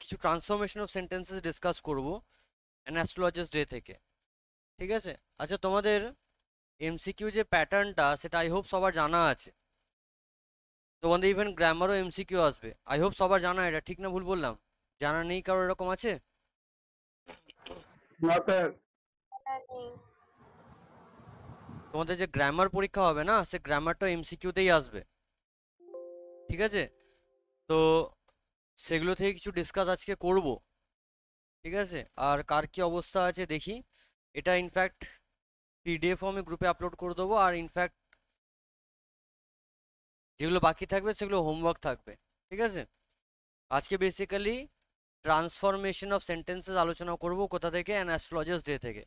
কিছু transformation of sentences discuss করব অ্যাস্ট্রোলজিস্ট day থেকে ঠিক আছে আচ্ছা তোমাদের এমসিকিউ যে প্যাটার্নটা সেটা আই হোপ সবার জানা আছে তোমাদের ইভেন গ্রামারও এমসিকিউ আসবে আই হোপ সবার জানা এটা ঠিক না ভুল বললাম জানা নেই কারো এরকম আছে তোমাদের যে গ্রামার পরীক্ষা হবে না সে গ্রামারটা এমসিকিউতেই আসবে ঠিক আছে তো সেগুলো থেকে কিছু ডিসকাস আজকে করব ঠিক আছে আর কার কী অবস্থা আছে দেখি এটা ইনফ্যাক্ট পিডিএফ আমি গ্রুপে আপলোড করে দেবো আর ইনফ্যাক্ট যেগুলো বাকি থাকবে সেগুলো হোমওয়ার্ক থাকবে ঠিক আছে আজকে বেসিক্যালি ট্রান্সফরমেশন অফ সেন্টেন্সেস আলোচনা করব কোথা থেকে অ্যান অ্যাস্ট্রোলজার্স ডে থেকে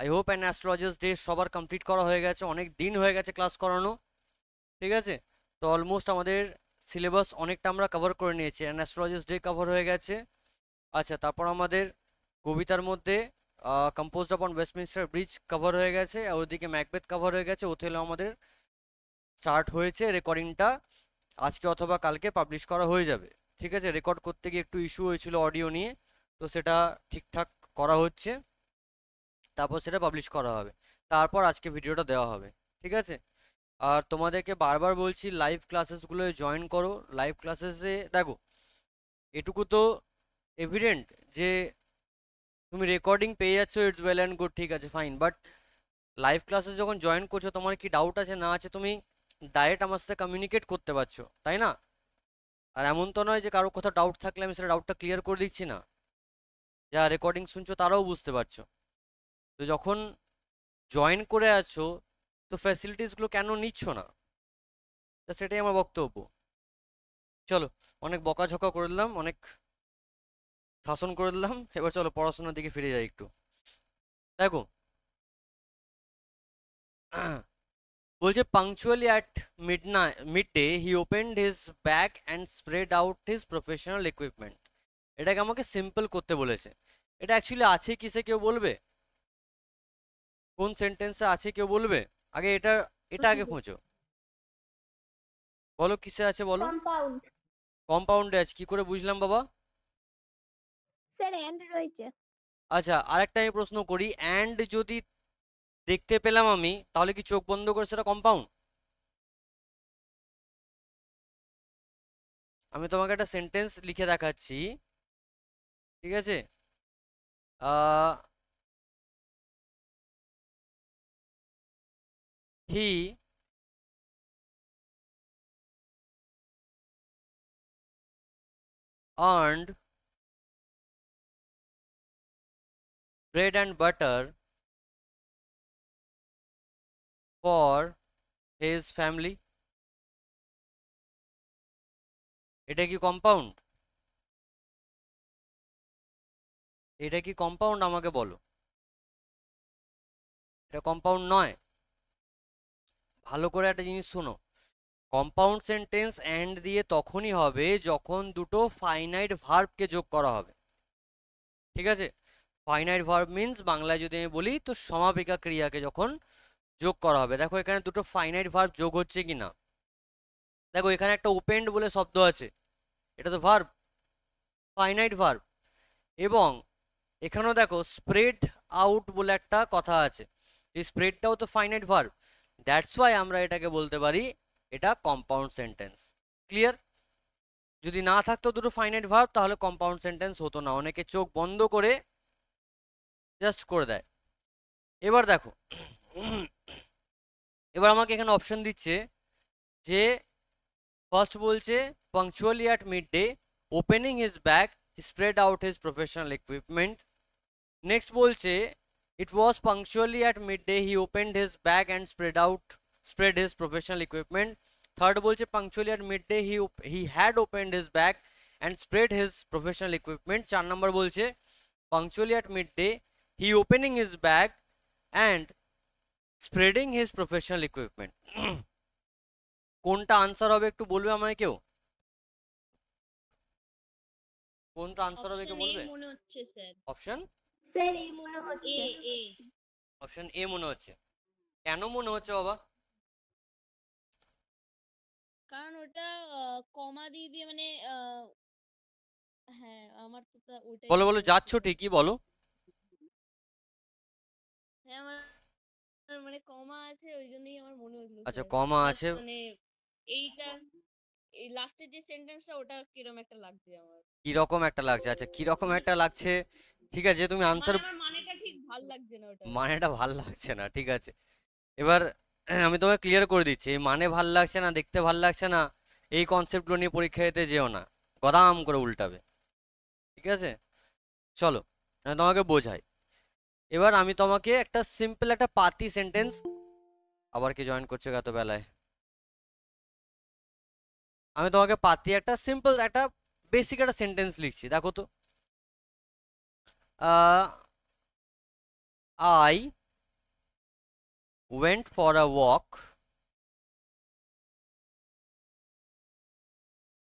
I hope an astrologer's day সবার কমপ্লিট করা হয়ে গেছে অনেক দিন হয়ে গেছে ক্লাস করানো ঠিক আছে তো অলমোস্ট আমাদের সিলেবাস অনেকটা আমরা কভার করে নিয়েছি অ্যাস্ট্রোলজিস ডে কভার হয়ে গেছে আচ্ছা তারপর আমাদের কবিতার মধ্যে compose upon Westminster Bridge cover হয়ে গেছে আর ওদিকে ম্যাকবেথ কভার হয়ে গেছে ওথেলো আমাদের স্টার্ট হয়েছে রেকর্ডিংটা আজকে অথবা কালকে পাবলিশ করা হয়ে যাবে ঠিক আছে রেকর্ড করতে গিয়ে একটু ইস্যু হয়েছিল অডিও নিয়ে তো সেটা ঠিকঠাক করা হচ্ছে তারপর সেটা পাবলিশ করা হবে তারপর আজকে ভিডিওটা দেওয়া হবে ঠিক আছে আর তোমাদেরকে বারবার বলছি লাইভ ক্লাসেসগুলোয় জয়েন করো লাইভ ক্লাসেসে দেখো এটুকু তো এভিডেন্ট যে তুমি রেকর্ডিং পেয়ে যাচ্ছ ইটস ওয়েল অ্যান্ড গুড ঠিক আছে ফাইন বাট লাইভ ক্লাসে যখন জয়েন করছো তোমার কি ডাউট আছে না আছে তুমি ডাইরেক্ট আমার সাথে কমিউনিকেট করতে পারছো তাই না আর এমন তো নয় যে কারো কোথাও ডাউট থাকলে আমি সেটা ডাউটটা ক্লিয়ার করে দিচ্ছি না যা রেকর্ডিং শুনছো তারাও বুঝতে পারছো তো যখন জয়েন করে আছো তো ফ্যাসিলিটিসগুলো কেন নিচ্ছ না তা সেটাই আমার বক্তব্য চলো অনেক বকাঝকা করে দিলাম অনেক শাসন করে দিলাম এবার চলো পড়াশোনার দিকে ফিরে যাই একটু দেখো বলছে punctually at mid midday he opened his bag and spread out his professional equipment এটাকে আমাকে সিম্পল করতে বলেছে এটা অ্যাকচুয়ালি আছে কিসে কেউ বলবে কোন সেন্টেন্সে আছে কেউ বলবে আগে এটা এটা আগে খোঁজো বলো কিসে আছে বলো কম্পাউন্ড কম্পাউন্ডে আছে কি করে বুঝলাম বাবা স্যার এন্ড রয়েছে আচ্ছা আরেকটা আমি প্রশ্ন করি এন্ড যদি দেখতে পেলাম আমি তাহলে কি চোখ বন্ধ করে সেটা কম্পাউন্ড আমি তোমাকে একটা সেন্টেন্স লিখে দেখাচ্ছি ঠিক আছে he earned bread and butter for his family এটা কি কম্পাউন্ড এটা কি কম্পাউন্ড আমাকে বলো এটা কম্পাউন্ড নয় ভালো করে একটা জিনিস শোনো কম্পাউন্ড সেন্টেন্স অ্যান্ড দিয়ে তখনই হবে যখন দুটো ফাইনাইট ভার্বকে যোগ করা হবে ঠিক আছে ফাইনাইট ভার্ব মিন্স বাংলায় যদি আমি বলি তো সমাপিকা ক্রিয়াকে যখন যোগ করা হবে দেখো এখানে দুটো ফাইনাইট ভার্ব যোগ হচ্ছে কি না দেখো এখানে একটা ওপেন্ড বলে শব্দ আছে এটা তো ভার্ব ফাইনাইট ভার্ব এবং এখানেও দেখো স্প্রেড আউট বলে একটা কথা আছে এই স্প্রেডটাও তো ফাইনাইট ভার্ব দ্যাটস ওয়াই আমরা এটাকে বলতে পারি এটা কম্পাউন্ড সেন্টেন্স ক্লিয়ার যদি না থাকতো দুটো ফাইনাইট ভার্ব তাহলে কম্পাউন্ড সেন্টেন্স হতো না অনেকে চোখ বন্ধ করে জাস্ট করে দেয় এবার দেখো এবার আমাকে এখানে অপশন দিচ্ছে যে ফার্স্ট বলছে punctually at midday opening his bag spread out his professional equipment next বলছে It was punctually at midday he opened his bag and spread out spread his professional equipment. Third बोल punctually at midday he he had opened his bag and spread his professional equipment. चार number बोल punctually at midday he opening his bag and spreading his professional equipment. কোনটা answer হবে একটু বলবে আমায় কেউ কোনটা আনসার হবে কেউ বলবে অপশন অপশন এ মনে হচ্ছে কেন মনে হচ্ছে বাবা কারণ ওটা কমা দিয়ে দিয়ে মানে হ্যাঁ আমার তো বলো বলো যাচ্ছ ঠিকই বলো হ্যাঁ, মানে কমা আছে ওই জন্যই আমার মনে হলো আচ্ছা কমা আছে মানে এইটা এই লাস্টের যে সেন্টেন্সটা ওটা কিরকম একটা লাগছে আমার কিরকম একটা লাগছে আচ্ছা কিরকম একটা লাগছে ঠিক আছে তুমি আনসার মানেটা ভাল লাগছে না ঠিক আছে এবার আমি তোমাকে ক্লিয়ার করে দিচ্ছি মানে ভাল লাগছে না দেখতে ভাল লাগছে না এই কনসেপ্টগুলো নিয়ে পরীক্ষা দিতে যেও না গদাম করে উল্টাবে ঠিক আছে চলো আমি তোমাকে বোঝাই এবার আমি তোমাকে একটা সিম্পল একটা পাতি সেন্টেন্স আবার কি জয়েন করছো গত বেলায় আমি তোমাকে পাতি একটা সিম্পল একটা বেসিক একটা সেন্টেন্স লিখছি দেখো তো uh, I went for a walk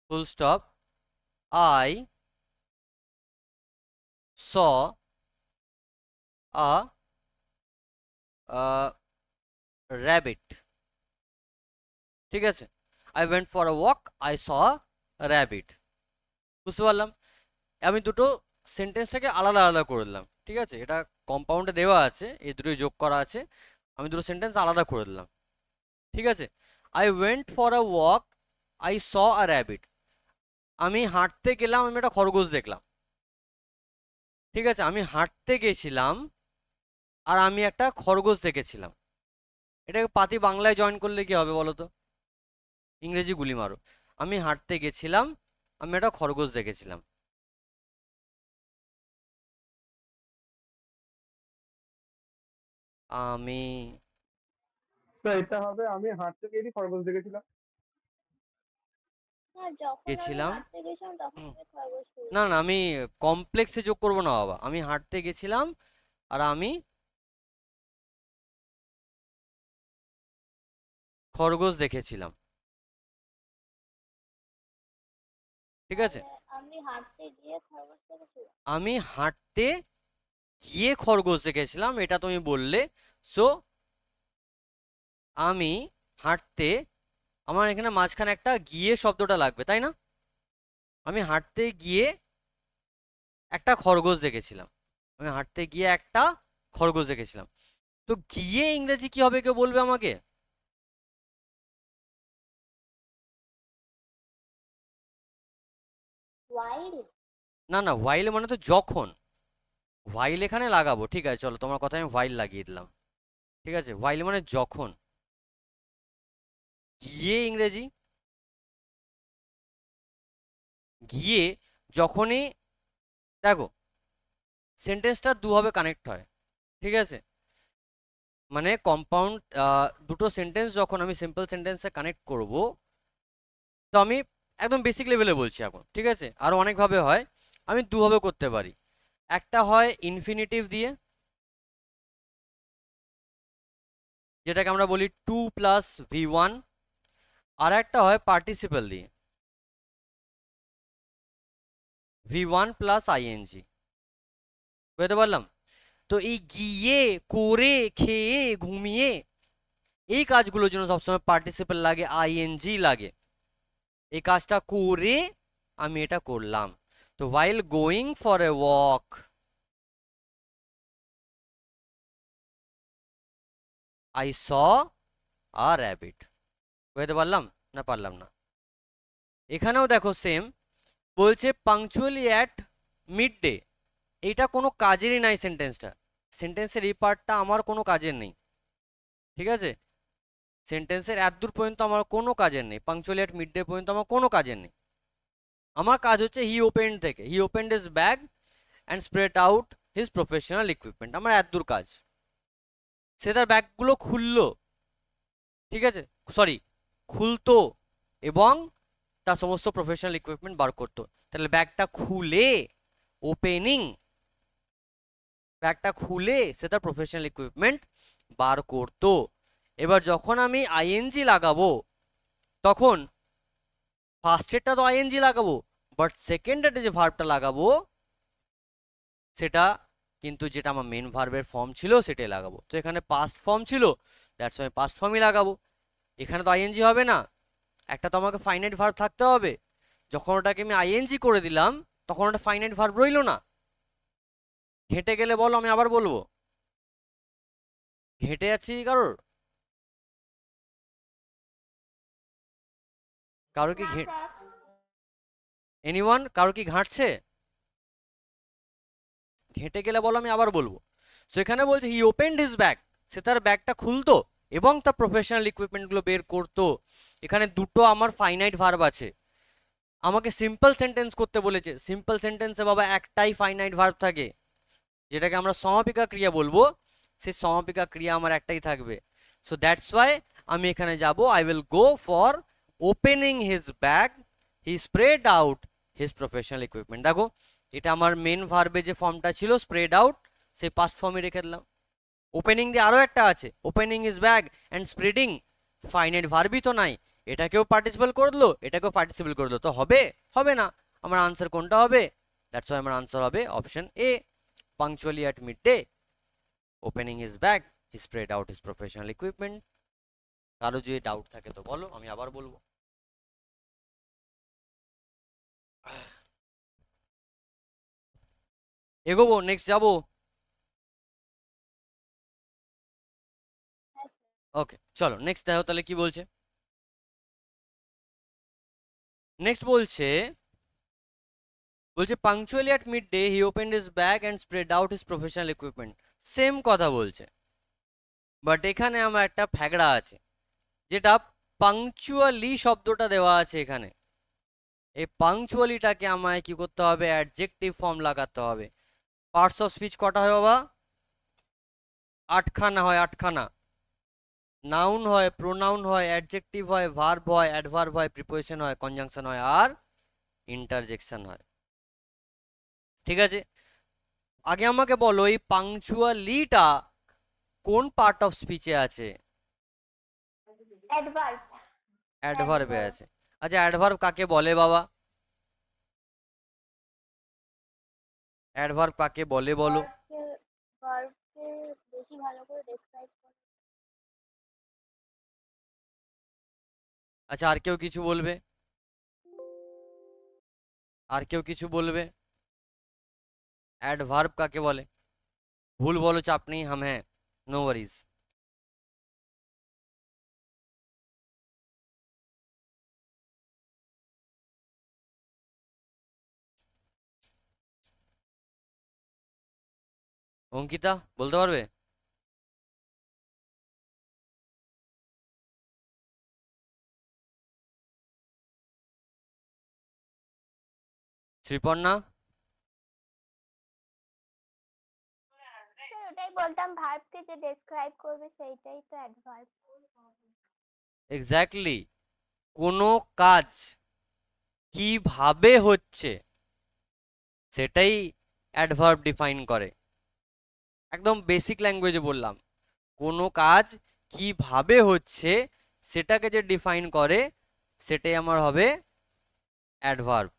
full stop I saw a a rabbit ঠিক আছে I went for a walk I saw rabbit বুঝতে পারলাম আমি দুটো সেন্টেন্সটাকে আলাদা আলাদা করে দিলাম ঠিক আছে এটা কম্পাউন্ডে দেওয়া আছে এই দুটোই যোগ করা আছে আমি দুটো সেন্টেন্স আলাদা করে দিলাম ঠিক আছে I went for a walk I saw a rabbit আমি হাঁটতে গেলাম আমি একটা খরগোশ দেখলাম ঠিক আছে আমি হাঁটতে গেছিলাম আর আমি একটা খরগোশ দেখেছিলাম এটাকে পাতি বাংলায় জয়েন করলে কি হবে বলো তো ইংরেজি গুলি মারো আমি হাঁটতে গেছিলাম আমি একটা খরগোশ দেখেছিলাম আমি তো এটা হবে আমি হাঁটতে গিয়ে খরগোশ দেখেছিলাম গেছিলাম না না আমি কমপ্লেক্সে যোগ করব না বাবা আমি হাঁটতে গেছিলাম আর আমি খরগোশ দেখেছিলাম ঠিক আছে আমি হাঁটতে গিয়ে খরগোশ দেখেছিলাম এটা তুমি বললে সো আমি হাঁটতে আমার এখানে মাঝখানে একটা গিয়ে শব্দটা লাগবে তাই না আমি হাঁটতে গিয়ে একটা খরগোশ দেখেছিলাম আমি হাঁটতে গিয়ে একটা খরগোশ দেখেছিলাম তো গিয়ে ইংরেজি কি হবে কেউ বলবে আমাকে না না হোয়াইল মানে তো যখন হোয়াইল এখানে লাগাবো ঠিক আছে চলো তোমার কথা আমি হোয়াইল লাগিয়ে দিলাম ঠিক আছে হোয়াইল মানে যখন গিয়ে ইংরেজি গিয়ে যখনই দেখো সেন্টেন্সটা দুভাবে কানেক্ট হয় ঠিক আছে মানে কম্পাউন্ড দুটো সেন্টেন্স যখন আমি সিম্পল সেন্টেন্সে কানেক্ট করব তো আমি একদম বেসিক লেভেলে বলছি এখন ঠিক আছে আরও অনেকভাবে হয় আমি দুভাবে করতে পারি একটা হয় ইনফিনিটিভ দিয়ে যেটাকে আমরা বলি টু প্লাস ভি ওয়ান আর একটা হয় পার্টিসিপাল দিয়ে ভি ওয়ান প্লাস আইএনজি বুঝতে পারলাম তো এই গিয়ে করে খেয়ে ঘুমিয়ে এই কাজগুলোর জন্য সবসময় পার্টিসিপাল লাগে আইএনজি লাগে এই কাজটা করে আমি এটা করলাম তো while going for a walk I saw আর rabbit. বুঝতে পারলাম না পারলাম না এখানেও দেখো সেম বলছে পাংচুয়ালি অ্যাট মিড ডে এইটা কোনো কাজেরই নাই সেন্টেন্সটা সেন্টেন্সের এই পার্টটা আমার কোনো কাজের নেই ঠিক আছে সেন্টেন্সের এত দূর পর্যন্ত আমার কোনো কাজের নেই পাংচুয়ালি অ্যাট মিড ডে পর্যন্ত আমার কোনো কাজের নেই আমার কাজ হচ্ছে হি ওপেন থেকে he open his bag and spread out his professional equipment আমার এত দূর কাজ সে তার ব্যাগগুলো খুললো ঠিক আছে সরি খুলতো এবং তার সমস্ত প্রফেশনাল ইকুইপমেন্ট বার করতো তাহলে ব্যাগটা খুলে ওপেনিং ব্যাগটা খুলে সে তার প্রফেশনাল ইকুইপমেন্ট বার করতো এবার যখন আমি আইএনজি লাগাবো তখন ফার্স্টেরটা তো আইএনজি লাগাবো বাট সেকেন্ডের যে ভার্বটা লাগাবো সেটা কিন্তু যেটা আমার মেন ভার্বের ফর্ম ছিল সেটাই লাগাবো তো এখানে পাস্ট ফর্ম ছিল দ্যাটস আমি পাস্ট ফর্মই লাগাবো এখানে তো আইএনজি হবে না একটা তো আমাকে ফাইনাইট ভার্ব থাকতে হবে যখন ওটাকে আমি আইএনজি করে দিলাম তখন ওটা ফাইনাইট ভার্ব রইল না হেঁটে গেলে বলো আমি আবার বলবো হেঁটে আছি কারোর কারো কি এনিওয়ান কারো কি ঘাঁটছে ঘেঁটে গেলে বলো আমি আবার বলবো সো এখানে বলছে হি ওপেন্ড হিজ ব্যাগ সে তার ব্যাগটা খুলতো এবং তার প্রফেশনাল ইকুইপমেন্টগুলো বের করতো এখানে দুটো আমার ফাইনাইট ভার্ব আছে আমাকে সিম্পল সেন্টেন্স করতে বলেছে সিম্পল সেন্টেন্সে বাবা একটাই ফাইনাইট ভার্ব থাকে যেটাকে আমরা সমাপিকা ক্রিয়া বলবো সেই সমাপিকা ক্রিয়া আমার একটাই থাকবে সো দ্যাটস ওয়াই আমি এখানে যাব I will go for opening his bag he spread out his professional equipment দেখো এটা আমার মেন ভার্বে যে ফর্মটা ছিল স্প্রেড আউট সেই পাস্ট ফর্মে রেখে দিলাম ওপেনিং দিয়ে আরও একটা আছে opening his bag and spreading finite ভার্বি তো নাই এটাকেও পার্টিসিপেল করে দিলো এটাকেও পার্টিসিপেল করে দিলো তো হবে হবে না আমার আনসার কোনটা হবে দ্যাটস ওয়াই আমার আনসার হবে option A punctually at midday opening his bag he spread out his professional equipment কারো যদি ডাউট থাকে তো বলো আমি আবার বলবো এগোবো নেক্সট যাবো ওকে চলো নেক্সট দেখো তাহলে কি বলছে নেক্সট বলছে বলছে punctually at midday he open his bag and spread out his professional equipment same কথা বলছে বাট এখানে আমার একটা ফ্যাগড়া আছে যেটা পাংচুয়ালি শব্দটা দেওয়া আছে এখানে এই পাংচুয়ালিটাকে আমায় কি করতে হবে অ্যাডজেক্টিভ ফর্ম লাগাতে হবে পার্টস অফ স্পিচ কটা হয় বাবা আটখানা হয় আটখানা নাউন হয় প্রোনাউন হয় অ্যাডজেক্টিভ হয় ভার্ব হয় অ্যাডভার্ব হয় প্রিপোজিশন হয় কনজাংশন হয় আর ইন্টারজেকশন হয় ঠিক আছে আগে আমাকে বলো এই পাংচুয়ালিটা কোন পার্ট অফ স্পিচে আছে অ্যাডভার্বে আছে अच्छा एडभार्व का बोले बाबा एडभार्व का बोले बोलो अच्छा और क्यों किचू बोल और क्यों किचू बोल एडभार्व का बोले भूल बोलो चापनी हम हैं नो वरीज़ অঙ্কিতা বলতে পারবে শ্রীপর্ণা হ্যাঁ, ওটাই বলতাম যে করবে সেইটাই তো এক্স্যাক্টলি কোনো কাজ কিভাবে হচ্ছে সেটাই অ্যাডভার্ব ডিফাইন করে একদম বেসিক ল্যাঙ্গুয়েজে বললাম কোনো কাজ কিভাবে হচ্ছে সেটাকে যে ডিফাইন করে সেটাই আমার হবে অ্যাডভার্ব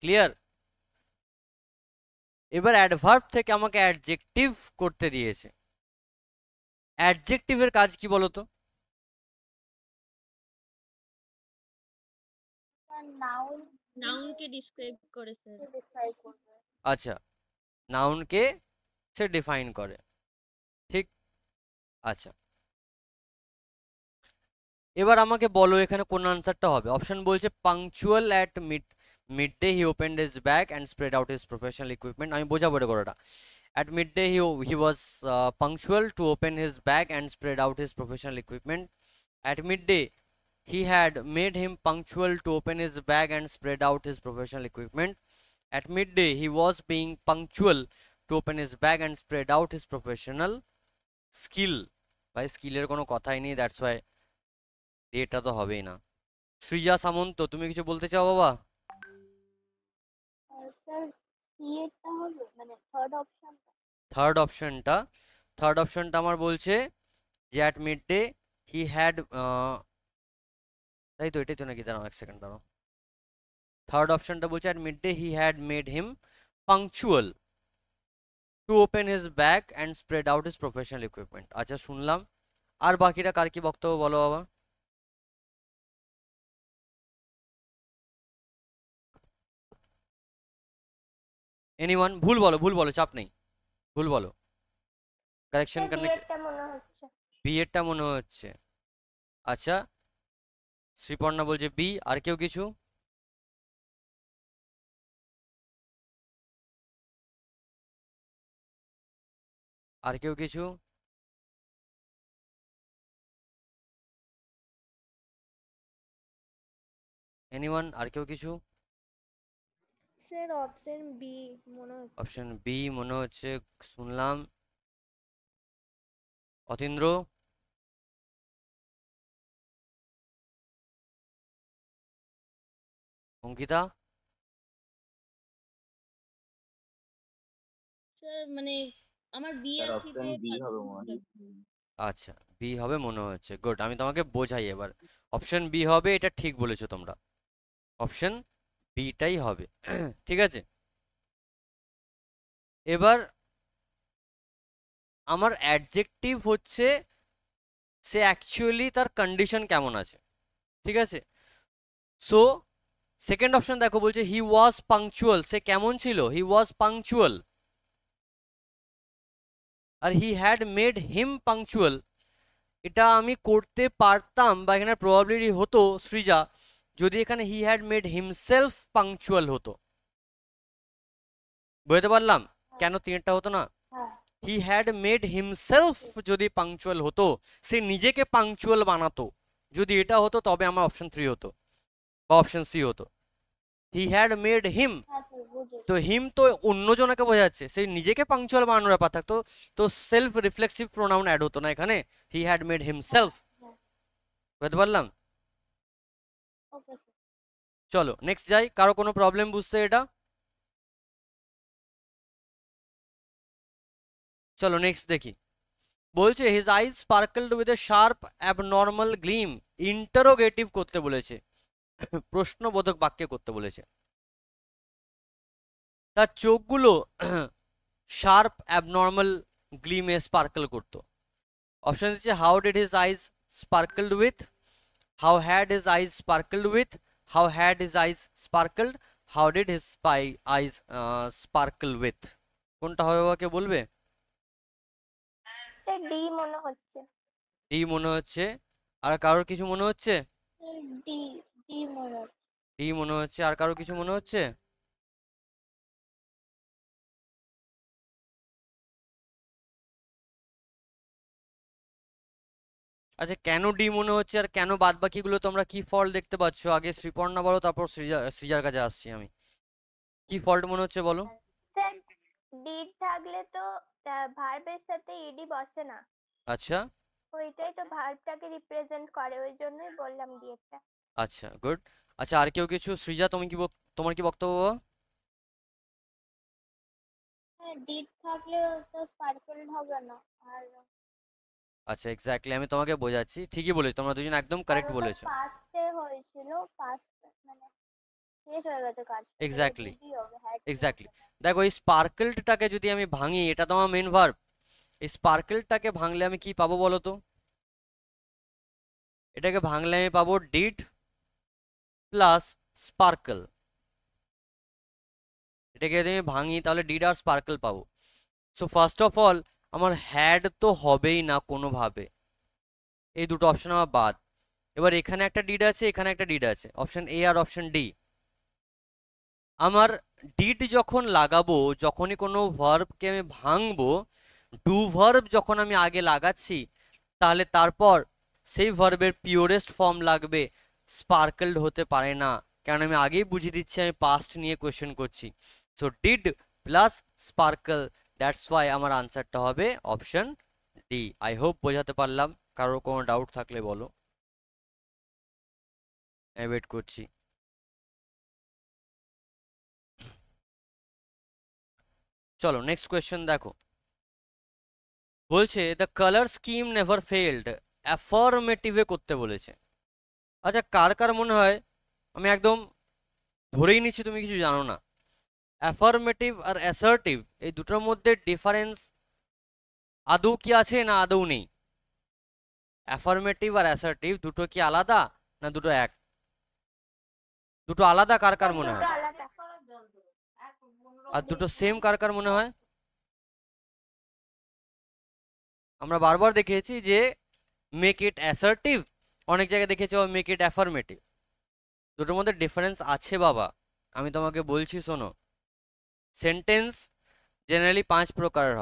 ক্লিয়ার এবার অ্যাডভার্ব থেকে আমাকে অ্যাডজেক্টিভ করতে দিয়েছে অ্যাডজেক্টিভের কাজ কি বলতো তো আচ্ছা নাউনকে সে ডিফাইন করে ঠিক আচ্ছা এবার আমাকে বলো এখানে কোন আনসারটা হবে অপশন বলছে punctual at mid midday he open his bag and spread out his professional equipment আমি বোঝাবো কথাটা at midday he was punctual to open his bag and spread out his professional equipment at midday he had made him punctual to open his bag and spread out his professional equipment at midday he was being punctual to open his bag and spread out his professional skill ভাই স্কিলের কোনো কথাই নেই that's why এটা তো হবেই না সৃজা সামন্ত তুমি কিছু বলতে চাও বাবা থার্ড অপশনটা থার্ড অপশনটা আমার বলছে যে at midday he had তাই তো এটাই তো নাকি দাঁড়াও এক সেকেন্ড দাঁড়াও থার্ড অপশনটা বলছে at midday he had made him punctual to open his bag and spread out his professional equipment আচ্ছা শুনলাম আর বাকিটা কার কি বক্তব্য বলো বাবা এনিওয়ান ভুল বলো ভুল বলো চাপ নেই ভুল বলো কারেকশন করতে এরটা মনে হচ্ছে আচ্ছা শ্রীপর্ণা বলছে বি আর কেউ কিছু আর কেউ কিছু এনিওয়ান আর কেউ কিছু স্যার অপশন বি মনে হচ্ছে অপশন বি মনে হচ্ছে শুনলাম অতীন্দ্র অঙ্কিতা স্যার মানে আমার বিএসসি তে আচ্ছা বি হবে মনে হচ্ছে গুড আমি তোমাকে বোঝাই এবার অপশন বি হবে এটা ঠিক বলেছো তোমরা অপশন বিটাই হবে ঠিক আছে এবার আমার অ্যাডজেক্টিভ হচ্ছে সে অ্যাকচুয়ালি তার কন্ডিশন কেমন আছে ঠিক আছে সো সেকেন্ড অপশন দেখো বলছে হি ওয়াজ পাংচুয়াল সে কেমন ছিল হি ওয়াজ পাংচুয়াল আর he had made him punctual এটা আমি করতে পারতাম বা এখানে প্রবাবিলিটি হতো সৃজা যদি এখানে he had made himself punctual হতো বুঝতে পারলাম কেন তিনটা হতো না হি হ্যাড মেড হিমসেলফ যদি পাংচুয়াল হতো সে নিজেকে পাংচুয়াল বানাতো যদি এটা হতো তবে আমার অপশন থ্রি হতো বা অপশন সি হতো হি হ্যাড মেড হিম তো হিম তো অন্যজনাকে বোঝাচ্ছে সেই নিজেকে পাংচুয়াল বানানোর ব্যাপার থাকতো তো সেলফ রিফ্লেক্সিভ প্রোনাউন অ্যাড হতো না এখানে হি হ্যাড মেড হিমসেলফ বুঝতে পারলাম চলো নেক্সট যাই কারো কোনো প্রবলেম বুঝতে এটা চলো নেক্সট দেখি বলছে his eyes sparkled with a sharp abnormal gleam interrogative করতে বলেছে প্রশ্নবোধক বাক্যে করতে বলেছে তার চোখগুলো শার্প অ্যাবনর্মাল গ্লিমে স্পার্কল করত অপশন দিচ্ছে how did his eyes sparkled with how had his eyes sparkled with how had his eyes sparkled how did his পাই আইজ স্পার্কল উইথ কোনটা হবে বাবাকে বলবে ডি মনে হচ্ছে মনে হচ্ছে আর কারোর কিছু মনে হচ্ছে ডি মনে হচ্ছে আর কারোর কিছু মনে হচ্ছে আচ্ছা কেন ডি মনে হচ্ছে আর কেন বাদ বাকিগুলো তোমরা কি ফল্ট দেখতে পাচ্ছ আগে শ্রীপর্ণা বলো তারপর সৃজা সৃজার কাছে আসছি আমি কি ফল্ট মনে হচ্ছে বলো ডিড থাকলে তো ভার্বের সাথে ইডি বসে না আচ্ছা ওইটাই তো ভার্বটাকে রিপ্রেজেন্ট করে ওই জন্যই বললাম ডিডটা আচ্ছা গুড আচ্ছা আর কেউ কিছু সৃজা তুমি কি তোমার কি বক্তব্য হ্যাঁ ডিড থাকলে তো স্পার্কল হবে না আর আচ্ছা এক্স্যাক্টলি আমি তোমাকে বোঝাচ্ছি ঠিকই বলেছো তোমরা দুজন একদম কারেক্ট বলেছো পাস্টে হয়েছিল পাস্ট মানে শেষ হয়ে গেছে কাজ এক্স্যাক্টলি এক্স্যাক্টলি দেখো এই স্পার্কলটাকে যদি আমি ভাঙি এটা তোমার মেন ভার্ব এই স্পার্কেলটাকে ভাঙলে আমি কি পাবো বলো তো এটাকে ভাঙলে আমি পাবো ডিট প্লাস স্পার্কল এটাকে যদি আমি ভাঙি তাহলে ডিড আর স্পার্কল পাবো সো ফার্স্ট অফ অল আমার হ্যাড তো হবেই না কোনোভাবে এই দুটো অপশন আমার বাদ এবার এখানে একটা ডিড আছে এখানে একটা ডিড আছে অপশন এ আর অপশন ডি আমার ডিড যখন লাগাবো যখনই কোনো ভার্বকে আমি ভাঙবো ডু ভার্ব যখন আমি আগে লাগাচ্ছি তাহলে তারপর সেই ভার্বের পিওরেস্ট ফর্ম লাগবে স্পার্কেলড হতে পারে না কেন আমি আগেই বুঝিয়ে দিচ্ছি আমি পাস্ট নিয়ে কোয়েশ্চেন করছি so did plus sparkle that's why আমার আনসারটা হবে অপশন ডি আই হোপ বোঝাতে পারলাম কারো কোনো ডাউট থাকলে বলো ওয়েট করছি চলো নেক্সট কোয়েশ্চেন দেখো বলছে the colour scheme never failed অ্যাফরমেটিভে করতে বলেছে আচ্ছা কার কার মনে হয় আমি একদম ধরেই নিচ্ছি তুমি কিছু জানো না অ্যাফার্মেটিভ আর অ্যাসার্টিভ এই দুটোর মধ্যে ডিফারেন্স আদৌ কি আছে না আদৌ নেই অ্যাফার্মেটিভ আর অ্যাসার্টিভ দুটো কি আলাদা না দুটো এক দুটো আলাদা কার কার মনে হয় আর দুটো সেম কার কার মনে হয় আমরা বারবার দেখেছি যে মেক ইট অ্যাসার্টিভ অনেক জায়গায় দেখেছি ও মেক ইট অ্যাফার্মেটিভ দুটোর মধ্যে ডিফারেন্স আছে বাবা আমি তোমাকে বলছি শোনো सेंटेंस जेनारे पाँच प्रकार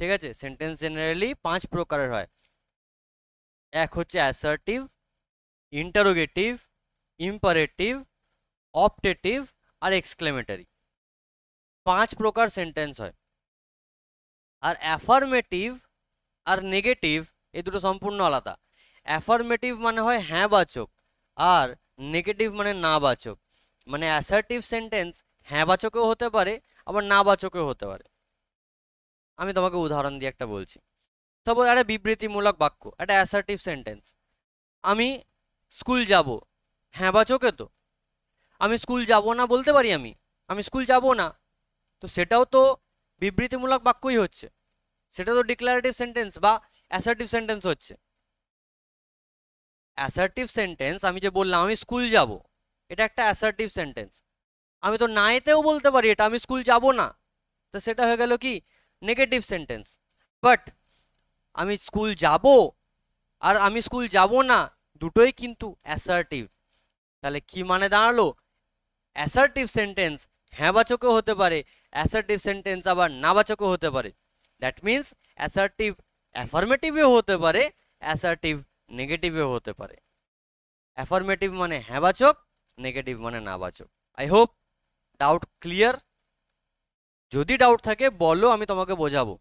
ठीक है सेंटेंस जेनारे पाँच प्रकार एक हे असार्टिव इंटारोगेटिव इम्पारेटिव अपटेटिव और एक्सक्लेमेटरि पाँच प्रकार सेंटेंस है और एफार्मेटिव और नेगेटिव ए दो सम्पूर्ण आलदा एफार्मेटिव मान है हाँ बाचक और नेगेटिव मान ना बाचक मैं असार्टिव सेंटेंस হ্যাঁ বাচকেও হতে পারে আবার না বাচকেও হতে পারে আমি তোমাকে উদাহরণ দিয়ে একটা বলছি সাপোজ একটা বিবৃতিমূলক বাক্য একটা অ্যাসার্টিভ সেন্টেন্স আমি স্কুল যাব হ্যাঁ বাচকে তো আমি স্কুল যাব না বলতে পারি আমি আমি স্কুল যাব না তো সেটাও তো বিবৃতিমূলক বাক্যই হচ্ছে সেটা তো ডিক্লারেটিভ সেন্টেন্স বা অ্যাসার্টিভ সেন্টেন্স হচ্ছে অ্যাসার্টিভ সেন্টেন্স আমি যে বললাম আমি স্কুল যাব এটা একটা অ্যাসার্টিভ সেন্টেন্স আমি তো না এতেও বলতে পারি এটা আমি স্কুল যাব না তো সেটা হয়ে গেল কি নেগেটিভ সেন্টেন্স বাট আমি স্কুল যাব আর আমি স্কুল যাব না দুটোই কিন্তু অ্যাসার্টিভ তাহলে কি মানে দাঁড়ালো অ্যাসার্টিভ সেন্টেন্স হ্যাঁ বাচকও হতে পারে অ্যাসার্টিভ সেন্টেন্স আবার না বাচকও হতে পারে দ্যাট মিন্স অ্যাসার্টিভ অ্যাফার্মেটিভও হতে পারে অ্যাসার্টিভ নেগেটিভও হতে পারে অ্যাফার্মেটিভ মানে হ্যাঁ বাচক নেগেটিভ মানে না বাচক আই হোপ ডাউট ক্লিয়ার যদি ডাউট থাকে বলো আমি তোমাকে বোঝাবো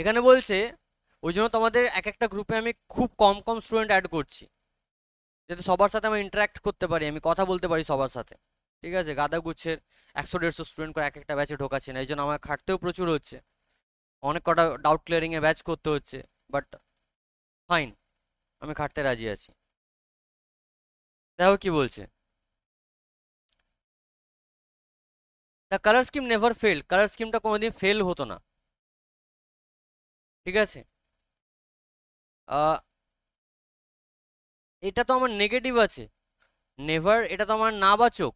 এখানে বলছে ওই জন্য তোমাদের এক একটা গ্রুপে আমি খুব কম কম স্টুডেন্ট অ্যাড করছি যাতে সবার সাথে আমি ইন্টারাক্ট করতে পারি আমি কথা বলতে পারি সবার সাথে ঠিক আছে গাদা গুচ্ছের একশো দেড়শো স্টুডেন্ট করে এক একটা ব্যাচে ঢোকাচ্ছে না এই জন্য আমার খাটতেও প্রচুর হচ্ছে অনেক কটা ডাউট ক্লিয়ারিংয়ে ব্যাচ করতে হচ্ছে বাট ফাইন আমি খাটতে রাজি আছি দেখো কি বলছে the colour scheme never fail colour স্কিমটা কোনোদিন ফেল হতো না ঠিক আছে এটা তো আমার নেগেটিভ আছে নেভার এটা তো আমার না বাচক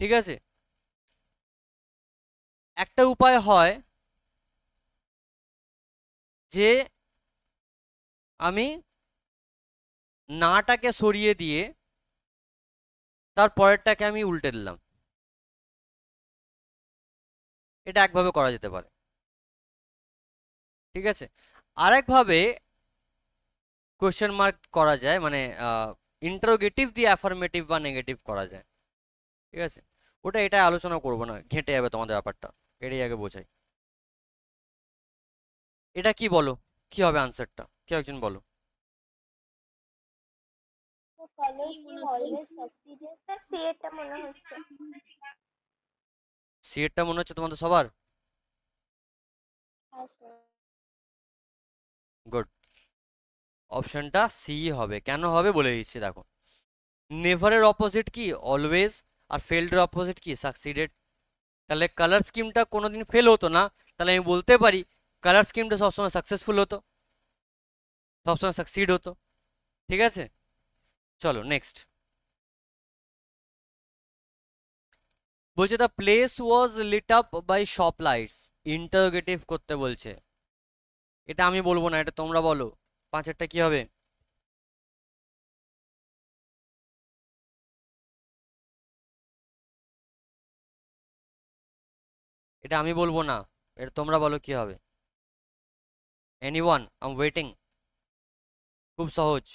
ঠিক আছে একটা উপায় হয় যে আমি নাটাকে সরিয়ে দিয়ে তার পরেরটাকে আমি উল্টে দিলাম এটা একভাবে করা যেতে পারে ঠিক আছে আরেকভাবে কোয়েশ্চেন মার্ক করা যায় মানে ইন্টারোগেটিভ দিয়ে অ্যাফার্মেটিভ বা নেগেটিভ করা যায় ঠিক আছে ওটা এটা আলোচনা করব না ঘেঁটে যাবে তোমাদের ব্যাপারটা এটাই আগে বোঝাই এটা কি বলো কি হবে আনসারটা কেউ একজন বলো সি সিএটা মনে হচ্ছে তোমাদের সবার গুড অপশনটা সি হবে কেন হবে বলে দিচ্ছি দেখো নেভারের অপোজিট কি অলওয়েজ আর ফেলডের অপোজিট কি সাকসিডেড তাহলে কালার স্কিমটা কোনোদিন ফেল হতো না তাহলে আমি বলতে পারি কালার স্কিমটা সবসময় সাকসেসফুল হতো সবসময় সাকসিড হতো ঠিক আছে চলো নেক্সট বলছে the place was lit up by shop lights interrogative করতে বলছে এটা আমি বলবো না এটা তোমরা বলো পাঁচেরটা কি হবে এটা আমি বলবো না এটা তোমরা বলো কি হবে এনি ওয়ান আম ওয়েটিং খুব সহজ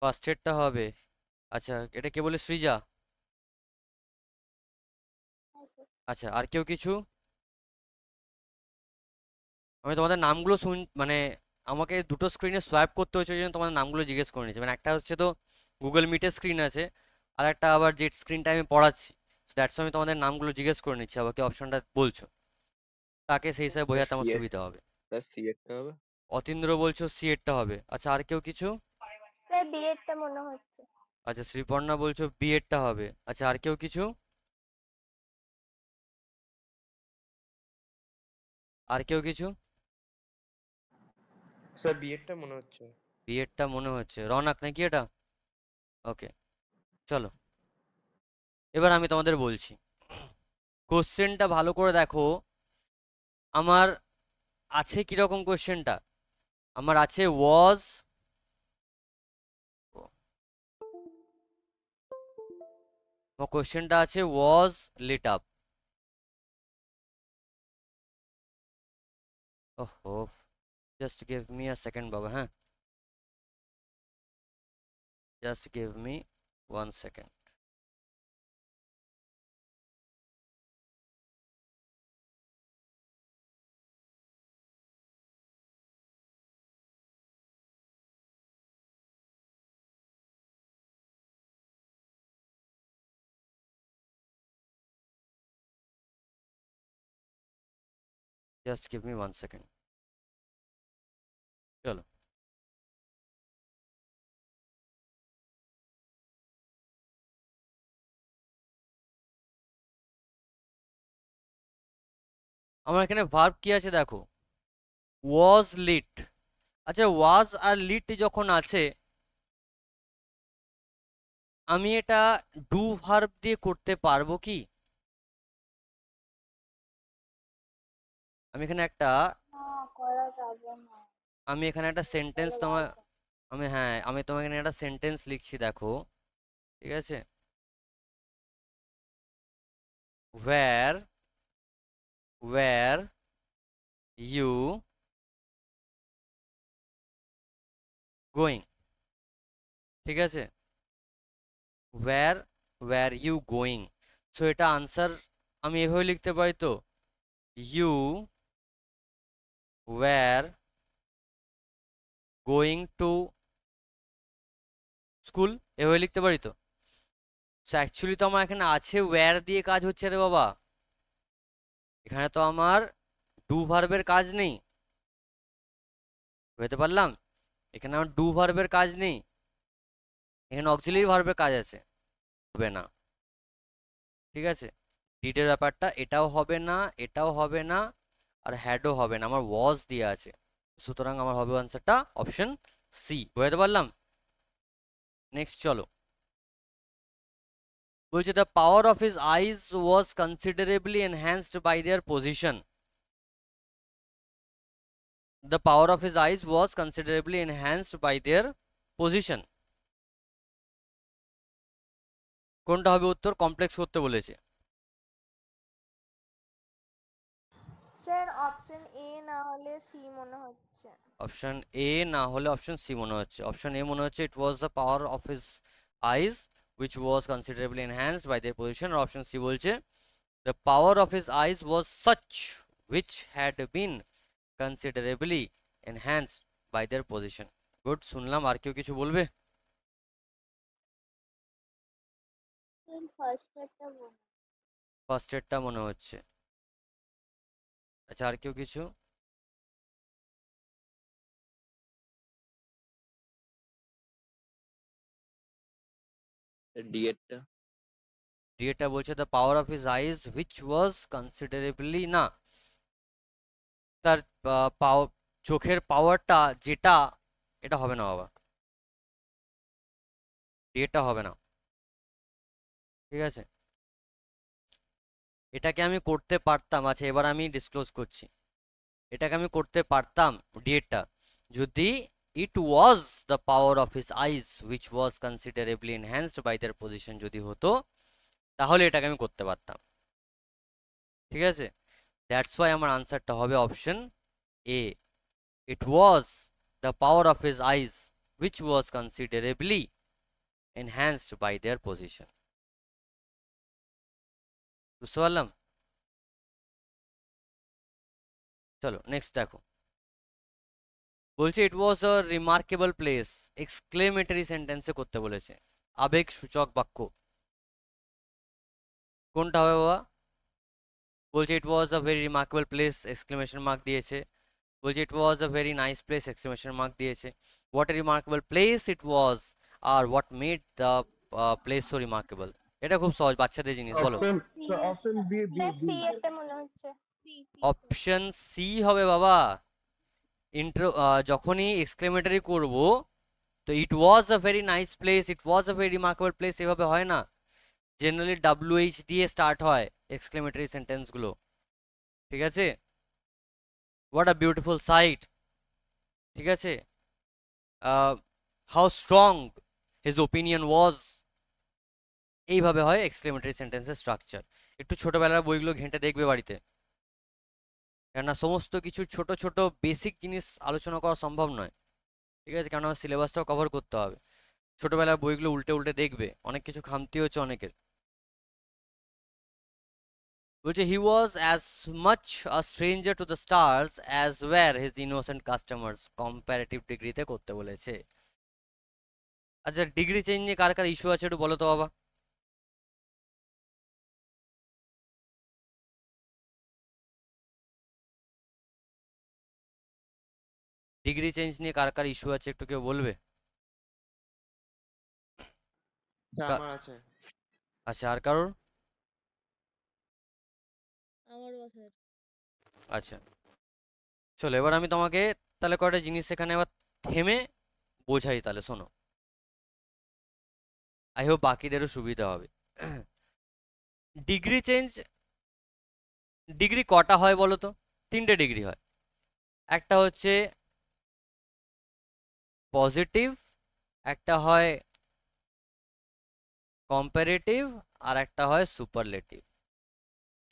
ফার্স্ট এডটা হবে আচ্ছা এটা কে বলে সৃজা হ্যাঁ, আচ্ছা আর কেউ কিছু আমি তোমাদের নামগুলো শুন মানে আমাকে দুটো স্ক্রিনে সোয়াইপ করতে হয়েছে ওই জন্য তোমাদের নামগুলো জিজ্ঞেস করে নিয়েছি মানে একটা হচ্ছে তো গুগল মিটের স্ক্রিন আছে আর একটা আবার যে স্ক্রিনটা আমি পড়াচ্ছি দ্যাটস আমি তোমাদের নামগুলো জিজ্ঞেস করে নিচ্ছি আবার কি অপশনটা বলছো তাকে সেই হিসাবে বোঝাতে আমার সুবিধা হবে অতীন্দ্র বলছো সি এরটা হবে আচ্ছা আর কেউ কিছু স্যার বি এরটা মনে হচ্ছে আচ্ছা শ্রীপর্ণা বলছো বি এরটা হবে আচ্ছা আর কেউ কিছু আর কেউ কিছু স্যার বি এরটা মনে হচ্ছে বি এরটা মনে হচ্ছে রনক নাকি এটা ওকে চলো এবার আমি তোমাদের বলছি কোশ্চেনটা ভালো করে দেখো আমার আছে কীরকম কোশ্চেনটা আমার আছে ওয়াজ আমার কোয়েশ্চেনটা আছে ওয়াজ লিট আপ ওহো just give me a second বাবা হ্যাঁ just give me one second just give me one second চলো আমার এখানে ভার্ব কি আছে দেখো ওয়াজ লিট আচ্ছা ওয়াজ আর লিট যখন আছে আমি এটা ডু ভার্ব দিয়ে করতে পারবো কি আমি এখানে একটা আমি এখানে একটা সেন্টেন্স তোমার আমি হ্যাঁ আমি তোমাকে একটা সেন্টেন্স লিখছি দেখো ঠিক আছে where where ইউ গোয়িং ঠিক আছে where where you going so এটা আনসার আমি এভাবে লিখতে পারি তো you were going to school এভাবে লিখতে পারি তো সো অ্যাকচুয়ালি তো আমার এখানে আছে ওয়্যার দিয়ে কাজ হচ্ছে রে বাবা এখানে তো আমার ডু ভার্বের কাজ নেই বুঝতে পারলাম এখানে আমার ডু ভার্বের কাজ নেই এখানে অক্সিলারি ভার্বের কাজ আছে হবে না ঠিক আছে ডিটের ব্যাপারটা এটাও হবে না এটাও হবে না আর হ্যাডও হবে না আমার ওয়াজ দিয়ে আছে সুতরাং আমার হবে অ্যান্সারটা অপশন সি বোঝাতে পারলাম নেক্সট চলো বলছে the power of his eyes was considerably enhanced by their position the power of his eyes was considerably enhanced by their position কোনটা হবে উত্তর কমপ্লেক্স করতে বলেছে স্যার অপশন এ না হলে সি মনে হচ্ছে অপশন এ না হলে অপশন সি মনে হচ্ছে অপশন এ মনে হচ্ছে it was the power of his eyes which was considerably enhanced by their position or option C বলছে the power of his eyes was such which had been considerably enhanced by their position good শুনলাম আর কেউ কিছু বলবে first এডটা মনে হচ্ছে আচ্ছা আর কেউ কিছু ডিএটটা ডিএটটা বলছে the power of his eyes which was considerably না তার চোখের পাওয়ারটা যেটা এটা হবে না বাবা ডিএটটা হবে না ঠিক আছে এটাকে আমি করতে পারতাম আছে আচ্ছা এবার আমি ডিসক্লোজ করছি এটাকে আমি করতে পারতাম ডিএডটা যদি it was the power of his eyes which was considerably enhanced by their position যদি হতো তাহলে এটাকে আমি করতে পারতাম ঠিক আছে দ্যাটস ওয়াই আমার আনসারটা হবে option A it was the power of his eyes which was considerably enhanced by their position বুঝতে পারলাম চলো নেক্সট দেখো বলছে it was a remarkable place exclamatory সেন্টেন্সে করতে বলেছে আবেগ সূচক বাক্য কোনটা হবে বাবা বলছে it was a very remarkable place exclamation mark দিয়েছে বলছে it was a very nice place exclamation mark দিয়েছে what a remarkable place it was আর what made the place so remarkable এটা খুব সহজ বাচ্চাদের জিনিস বলো অপশন সি হবে বাবা ইন্ট্রো যখনই এক্সক্লেমেটারি করব তো it was a very nice place it was a very remarkable place এভাবে হয় না জেনারেলি ডাব্লিউ এইচ দিয়ে স্টার্ট হয় এক্সক্লেমেটারি সেন্টেন্সগুলো ঠিক আছে হোয়াট আ বিউটিফুল সাইট ঠিক আছে how strong his opinion was এইভাবে হয় এক্সক্লেমেটারি সেন্টেন্সের স্ট্রাকচার একটু ছোটোবেলার বইগুলো ঘেঁটে দেখবে বাড়িতে কেননা সমস্ত কিছু ছোট ছোট বেসিক জিনিস আলোচনা করা সম্ভব নয় ঠিক আছে কেননা সিলেবাসটাও কভার করতে হবে ছোটোবেলার বইগুলো উল্টে উল্টে দেখবে অনেক কিছু খামতি হচ্ছে অনেকের বলছে he was as much a stranger to the stars as were his innocent customers comparative ডিগ্রিতে করতে বলেছে আচ্ছা ডিগ্রি চেঞ্জে কার কার ইস্যু আছে একটু বলো তো বাবা ডিগ্রি চেঞ্জ নিয়ে কার কার ইস্যু আছে একটু কেউ বলবে আচ্ছা, আচ্ছা আর কারোর আচ্ছা চলো এবার আমি তোমাকে তাহলে কয়টা জিনিস এখানে এবার থেমে বোঝাই তাহলে শোনো আই হোপ বাকিদেরও সুবিধা হবে ডিগ্রি চেঞ্জ ডিগ্রি কটা হয় বলো তো তিনটে ডিগ্রি হয় একটা হচ্ছে পজিটিভ একটা হয় কম্পারেটিভ আর একটা হয় সুপারলেটিভ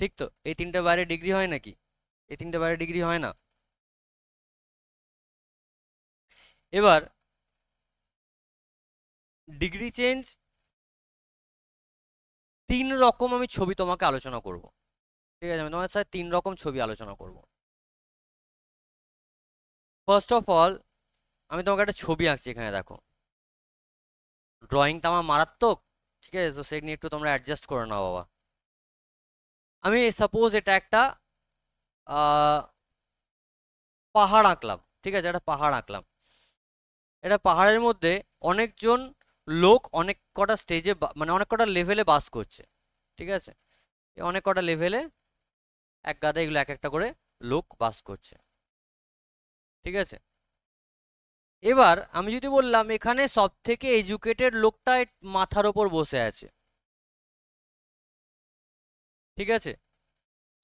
ঠিক তো এই তিনটে বাইরে ডিগ্রি হয় নাকি এই তিনটে বাইরে ডিগ্রি হয় না এবার ডিগ্রি চেঞ্জ তিন রকম আমি ছবি তোমাকে আলোচনা করব ঠিক আছে আমি তোমার স্যার তিন রকম ছবি আলোচনা করব ফার্স্ট অফ অল আমি তোমাকে একটা ছবি আঁকছি এখানে দেখো ড্রয়িং তো আমার মারাত্মক ঠিক আছে তো সেই নিয়ে একটু তোমরা অ্যাডজাস্ট করে নাও বাবা আমি সাপোজ এটা একটা পাহাড় আঁকলাম ঠিক আছে একটা পাহাড় আঁকলাম এটা পাহাড়ের মধ্যে অনেকজন লোক অনেক কটা স্টেজে মানে অনেক কটা লেভেলে বাস করছে ঠিক আছে অনেক কটা লেভেলে এক গাদা এগুলো এক একটা করে লোক বাস করছে ঠিক আছে এবার আমি যদি বললাম এখানে সব থেকে এজুকেটেড লোকটা মাথার ওপর বসে আছে ঠিক আছে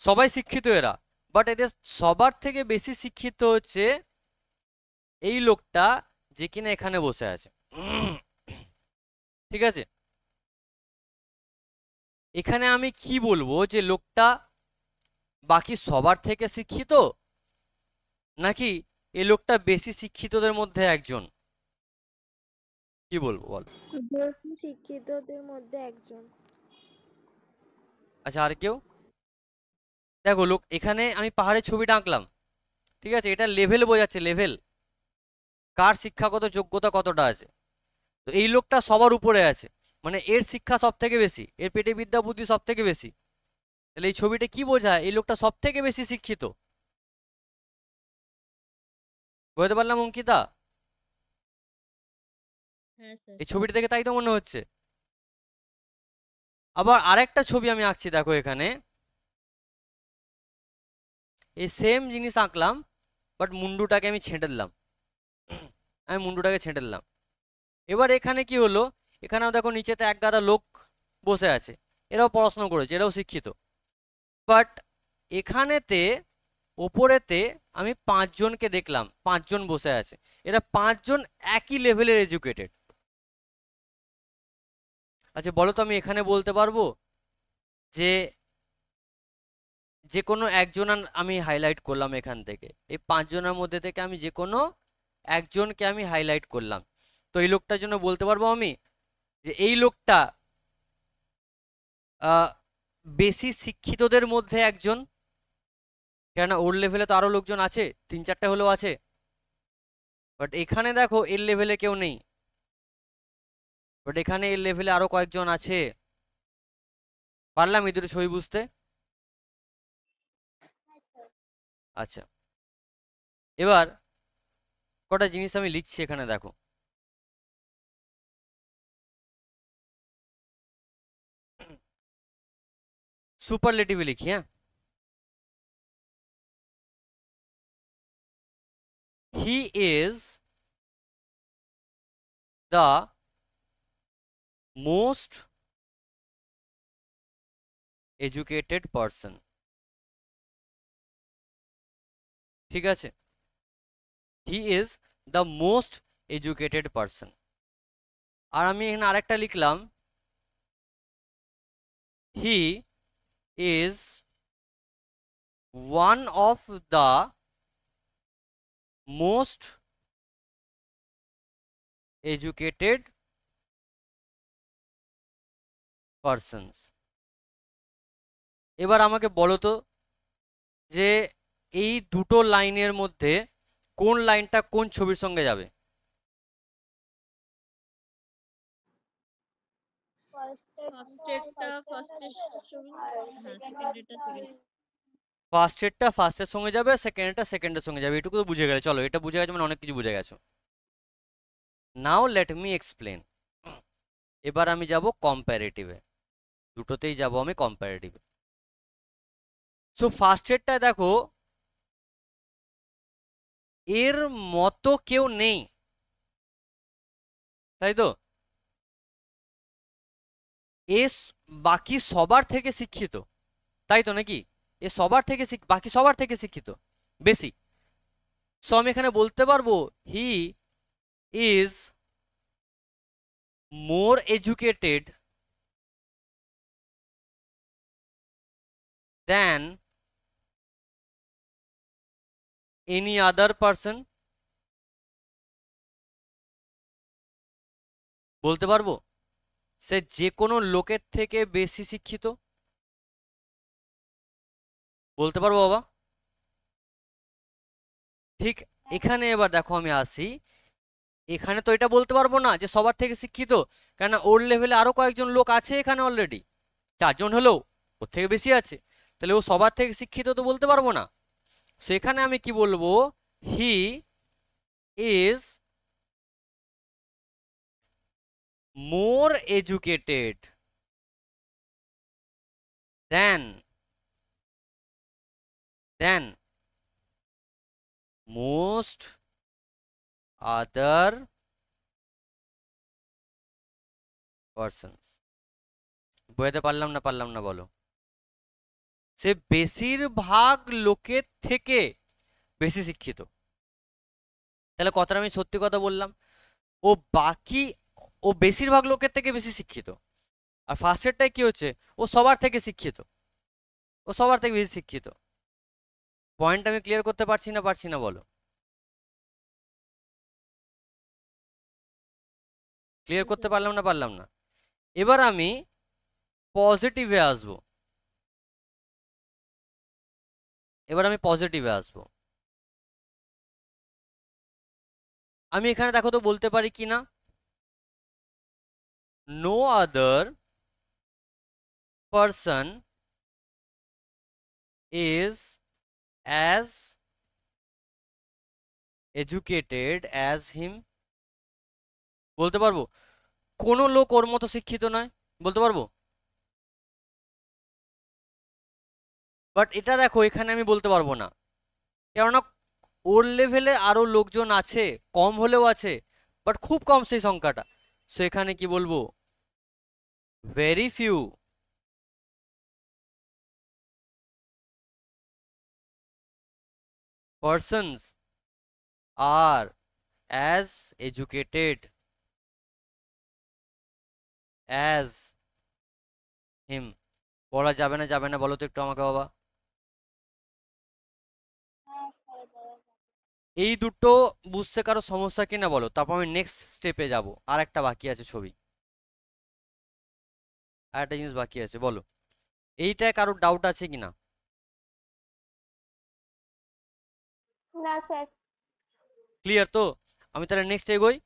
সবাই শিক্ষিত এরা বাট এদের সবার থেকে বেশি শিক্ষিত হচ্ছে এই লোকটা যে কিনা এখানে বসে আছে ঠিক আছে এখানে আমি কি বলবো যে লোকটা বাকি সবার থেকে শিক্ষিত নাকি এ লোকটা বেশি শিক্ষিতদের মধ্যে একজন কি বলবো বল শিক্ষিতদের মধ্যে একজন আচ্ছা আর কেউ দেখো লোক এখানে আমি পাহাড়ের ছবিটা আঁকলাম ঠিক আছে এটা লেভেল বোঝাচ্ছে লেভেল কার শিক্ষাগত যোগ্যতা কতটা আছে তো এই লোকটা সবার উপরে আছে মানে এর শিক্ষা সব থেকে বেশি এর পেটে বিদ্যা বুদ্ধি সব থেকে বেশি তাহলে এই ছবিটা কি বোঝায় এই লোকটা সব থেকে বেশি শিক্ষিত বুঝতে পারলাম অঙ্কিতা হ্যাঁ, এই ছবিটা দেখে তাই তো মনে হচ্ছে আবার আরেকটা ছবি আমি আঁকছি দেখো এখানে এই সেম জিনিস আঁকলাম বাট মুন্ডুটাকে আমি ছেঁটে দিলাম আমি মুন্ডুটাকে ছেঁটে দিলাম এবার এখানে কি হলো এখানেও দেখো নিচেতে এক গাদা লোক বসে আছে এরাও পড়াশোনা করেছে এরাও শিক্ষিত বাট এখানেতে ওপরেতে আমি পাঁচজনকে দেখলাম পাঁচজন বসে আছে এরা পাঁচজন একই লেভেলের এডুকেটেড আচ্ছা বলো তো আমি এখানে বলতে পারবো যে যে কোনো একজন আমি হাইলাইট করলাম এখান থেকে এই পাঁচজনের মধ্যে থেকে আমি যে কোনো একজনকে আমি হাইলাইট করলাম তো এই লোকটার জন্য বলতে পারবো আমি যে এই লোকটা বেশি শিক্ষিতদের মধ্যে একজন কেননা ওর লেভেলে তো আরও লোকজন আছে তিন চারটে হলেও আছে বাট এখানে দেখো এর লেভেলে কেউ নেই বাট এখানে এর লেভেলে আরও কয়েকজন আছে পারলাম এই দুটো ছবি বুঝতে আচ্ছা এবার কটা জিনিস আমি লিখছি এখানে দেখো সুপারলেটিভে লিখি হ্যাঁ he is the most educated person ঠিক আছে he is the most educated person আর আমি এখানে আরেকটা লিখলাম he is one of the most educated persons এবার আমাকে বলো তো যে এই দুটো লাইনের মধ্যে কোন লাইনটা কোন ছবির সঙ্গে যাবে ফার্স্ট এরটা ফার্স্ট ছবি সেকেন্ড হ্যাঁ, এরটা সেকেন্ড ফার্স্টেরটা ফার্স্টের সঙ্গে যাবে সেকেন্ডেরটা সেকেন্ডের সঙ্গে যাবে এটুকু তো বুঝে গেলে চলো এটা বুঝে গেছো মানে অনেক কিছু বুঝে গেছো নাও লেট মি এক্সপ্লেন এবার আমি যাব কম্প্যারেটিভে দুটোতেই যাব আমি কম্প্যারেটিভে সো ফার্স্টেরটা দেখো এর মতো কেউ নেই তাই তো এ বাকি সবার থেকে শিক্ষিত তাই তো নাকি এ সবার থেকে বাকি সবার থেকে শিক্ষিত বেশি সো আমি এখানে বলতে পারবো he is more educated than any other person বলতে পারবো সে যে কোনো লোকের থেকে বেশি শিক্ষিত বলতে পারবো বাবা ঠিক এখানে এবার দেখো আমি আসি এখানে তো এটা বলতে পারবো না যে সবার থেকে শিক্ষিত কেননা ওর লেভেলে আরও কয়েকজন লোক আছে এখানে অলরেডি চারজন হলেও ওর থেকে বেশি আছে তাহলে ও সবার থেকে শিক্ষিত তো বলতে পারবো না সেখানে আমি কি বলবো he is more educated than than most other persons বোঝাতে পারলাম না পারলাম না বলো সে বেশিরভাগ লোকের থেকে বেশি শিক্ষিত তাহলে কথাটা আমি সত্যি কথা বললাম ও বাকি ও বেশিরভাগ লোকের থেকে বেশি শিক্ষিত আর ফার্স্ট এডটাই কি হচ্ছে ও সবার থেকে শিক্ষিত ও সবার থেকে বেশি শিক্ষিত পয়েন্ট আমি ক্লিয়ার করতে পারছি না পারছি না বলো ক্লিয়ার করতে পারলাম না পারলাম না এবার আমি পজিটিভে আসব এবার আমি পজিটিভে আসব আমি এখানে দেখো তো বলতে পারি কি না no other person is as educated as him বলতে পারবো কোনো লোক ওর মতো শিক্ষিত নয় বলতে পারবো বাট এটা দেখো এখানে আমি বলতে পারবো না কেননা ওর লেভেলে আরও লোকজন আছে কম হলেও আছে বাট খুব কম সেই সংখ্যাটা সো এখানে কি বলবো very few persons are as educated as him বলা যাবে না যাবে না বলো তো একটু আমাকে বাবা এই দুটো বুঝতে কারো সমস্যা কিনা বলো তারপর আমি নেক্সট স্টেপে যাব আর একটা বাকি আছে ছবি আর একটা জিনিস বাকি আছে বলো এইটায় কারো ডাউট আছে কিনা না স্যার ক্লিয়ার তো আমি তাহলে নেক্সট এগোই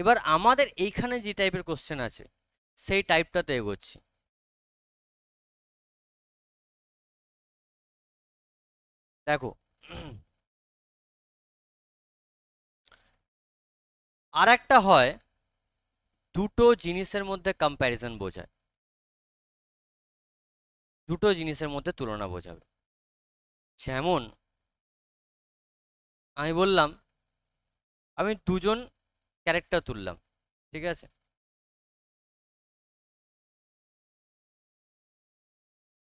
এবার আমাদের এইখানে যে টাইপের কোশ্চেন আছে সেই টাইপটাতে এগোচ্ছি দেখো আর একটা হয় দুটো জিনিসের মধ্যে কম্প্যারিজন বোঝায় দুটো জিনিসের মধ্যে তুলনা বোঝাবে যেমন আমি বললাম আমি দুজন ক্যারেক্টার তুললাম ঠিক আছে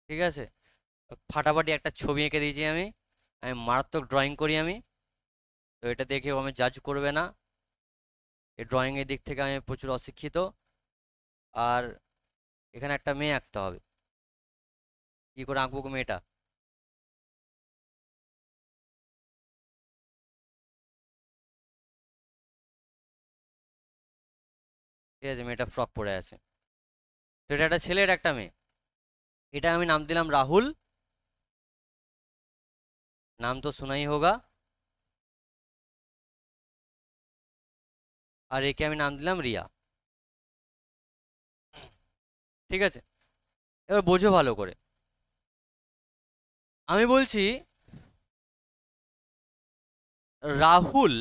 ঠিক আছে ফাটাফাটি একটা ছবি এঁকে দিয়েছি আমি আমি মারাত্মক ড্রয়িং করি আমি তো এটা দেখে আমি জাজ করবে না এই ড্রয়িংয়ের দিক থেকে আমি প্রচুর অশিক্ষিত আর এখানে একটা মেয়ে আঁকতে হবে কী করে আঁকবো মেয়েটা ঠিক আছে মেয়েটা ফ্রক পরে আছে তো এটা একটা ছেলে এটা একটা মেয়ে এটা আমি নাম দিলাম রাহুল নাম তো শোনাই হোগা আর একে আমি নাম দিলাম রিয়া ঠিক আছে এবার বোঝো ভালো করে আমি বলছি Rahul